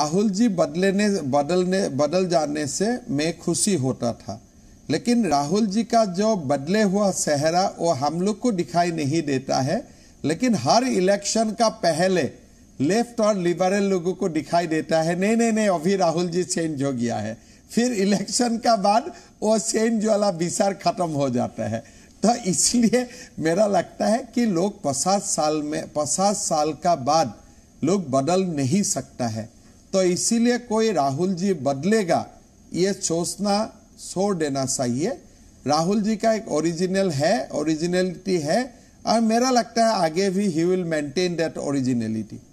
आहुल जी बदलेने बदलने बदल जाने से मैं खुशी होता था लेकिन राहुल जी का जो बदले हुआ सेहरा वो हम लोग को दिखाई नहीं देता है लेकिन हर इलेक्शन का पहले लेफ्ट और लिबरल लोगों को दिखाई देता है नहीं नहीं नहीं अभी राहुल जी चेंज हो गया है फिर इलेक्शन का बाद वो चेंज वाला विचार खत्म हो जाता है तो इसलिए मेरा लगता है कि लोग पचास साल में पचास साल का बाद लोग बदल नहीं सकता है तो इसीलिए कोई राहुल जी बदलेगा ये सोचना छोड़ देना चाहिए राहुल जी का एक ओरिजिनल है ओरिजिनलिटी है और मेरा लगता है आगे भी ही विल मेंटेन दैट ओरिजिनलिटी